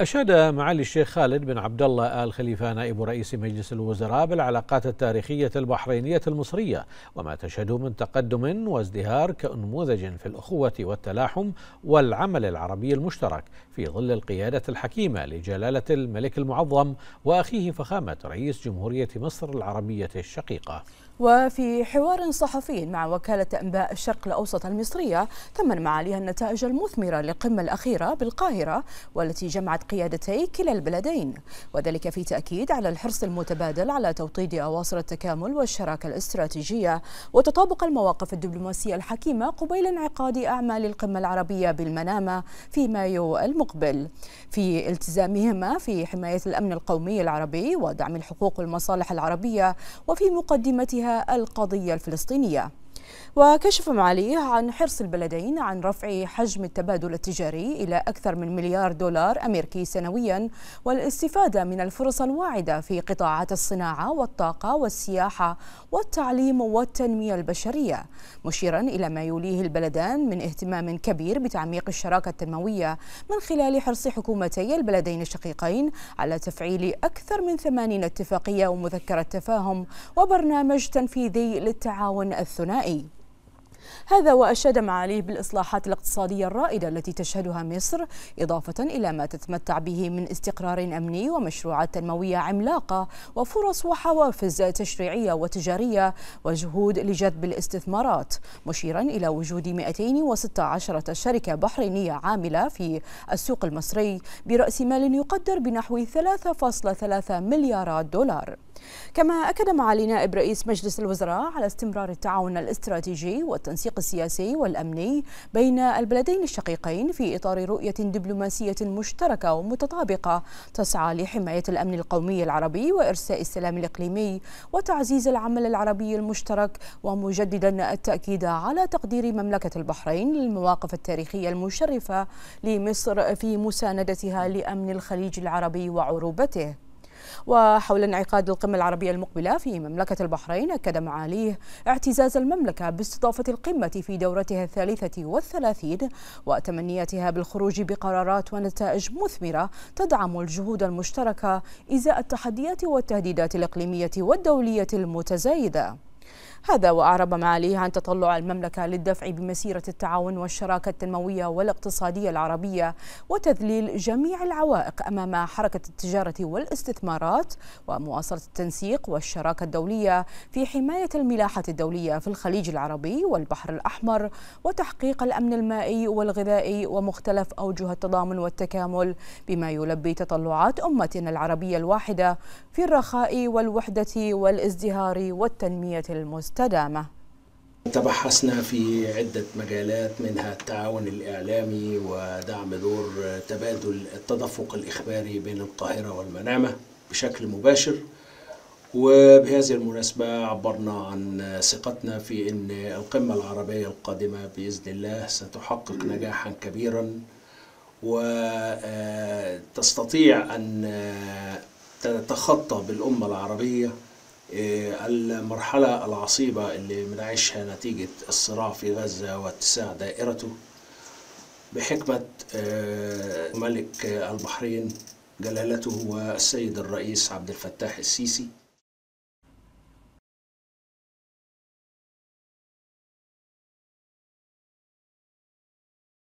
أشاد معالي الشيخ خالد بن عبد الله آل خليفة نائب رئيس مجلس الوزراء بالعلاقات التاريخية البحرينية المصرية وما تشهد من تقدم وازدهار كنموذج في الأخوة والتلاحم والعمل العربي المشترك في ظل القيادة الحكيمة لجلالة الملك المعظم وأخيه فخامة رئيس جمهورية مصر العربية الشقيقة وفي حوار صحفي مع وكالة أنباء الشرق الأوسط المصرية تم معاليها النتائج المثمرة للقمة الأخيرة بالقاهرة والتي جمعت قيادتي كلا البلدين وذلك في تأكيد على الحرص المتبادل على توطيد أواصر التكامل والشراكة الاستراتيجية وتطابق المواقف الدبلوماسية الحكيمة قبيل انعقاد أعمال القمة العربية بالمنامة في مايو المقبل في التزامهما في حماية الأمن القومي العربي ودعم الحقوق والمصالح العربية وفي مقدمتها القضية الفلسطينية وكشف معاليه عن حرص البلدين عن رفع حجم التبادل التجاري إلى أكثر من مليار دولار أمريكي سنويا والاستفادة من الفرص الواعدة في قطاعات الصناعة والطاقة والسياحة والتعليم والتنمية البشرية مشيرا إلى ما يوليه البلدان من اهتمام كبير بتعميق الشراكة التنموية من خلال حرص حكومتي البلدين الشقيقين على تفعيل أكثر من ثمانين اتفاقية ومذكرة تفاهم وبرنامج تنفيذي للتعاون الثنائي هذا وأشاد معاليه بالإصلاحات الاقتصادية الرائدة التي تشهدها مصر إضافة إلى ما تتمتع به من استقرار أمني ومشروعات تنموية عملاقة وفرص وحوافز تشريعية وتجارية وجهود لجذب الاستثمارات مشيرا إلى وجود 216 شركة بحرينية عاملة في السوق المصري برأس مال يقدر بنحو 3.3 مليارات دولار كما أكد معالي نائب رئيس مجلس الوزراء على استمرار التعاون الاستراتيجي والتنسيق السياسي والأمني بين البلدين الشقيقين في إطار رؤية دبلوماسية مشتركة ومتطابقة تسعى لحماية الأمن القومي العربي وإرساء السلام الإقليمي وتعزيز العمل العربي المشترك ومجددا التأكيد على تقدير مملكة البحرين للمواقف التاريخية المشرفة لمصر في مساندتها لأمن الخليج العربي وعروبته وحول انعقاد القمة العربية المقبلة في مملكة البحرين أكد معاليه اعتزاز المملكة باستضافة القمة في دورتها الثالثة والثلاثين وتمنيتها بالخروج بقرارات ونتائج مثمرة تدعم الجهود المشتركة إزاء التحديات والتهديدات الإقليمية والدولية المتزايدة هذا وأعرب معاليه عن تطلع المملكة للدفع بمسيرة التعاون والشراكة التنموية والاقتصادية العربية وتذليل جميع العوائق أمام حركة التجارة والاستثمارات ومواصلة التنسيق والشراكة الدولية في حماية الملاحة الدولية في الخليج العربي والبحر الأحمر وتحقيق الأمن المائي والغذائي ومختلف أوجه التضامن والتكامل بما يلبي تطلعات أمتنا العربية الواحدة في الرخاء والوحدة والازدهار والتنمية المستدامة تبحثنا في عدة مجالات منها التعاون الإعلامي ودعم دور تبادل التدفق الإخباري بين القاهرة والمنامة بشكل مباشر وبهذه المناسبة عبرنا عن ثقتنا في أن القمة العربية القادمة بإذن الله ستحقق نجاحا كبيرا وتستطيع أن تتخطى بالأمة العربية المرحلة العصيبة اللي بنعيشها نتيجة الصراع في غزة واتساع دائرته بحكمة آه، ملك البحرين جلالته والسيد الرئيس عبد الفتاح السيسي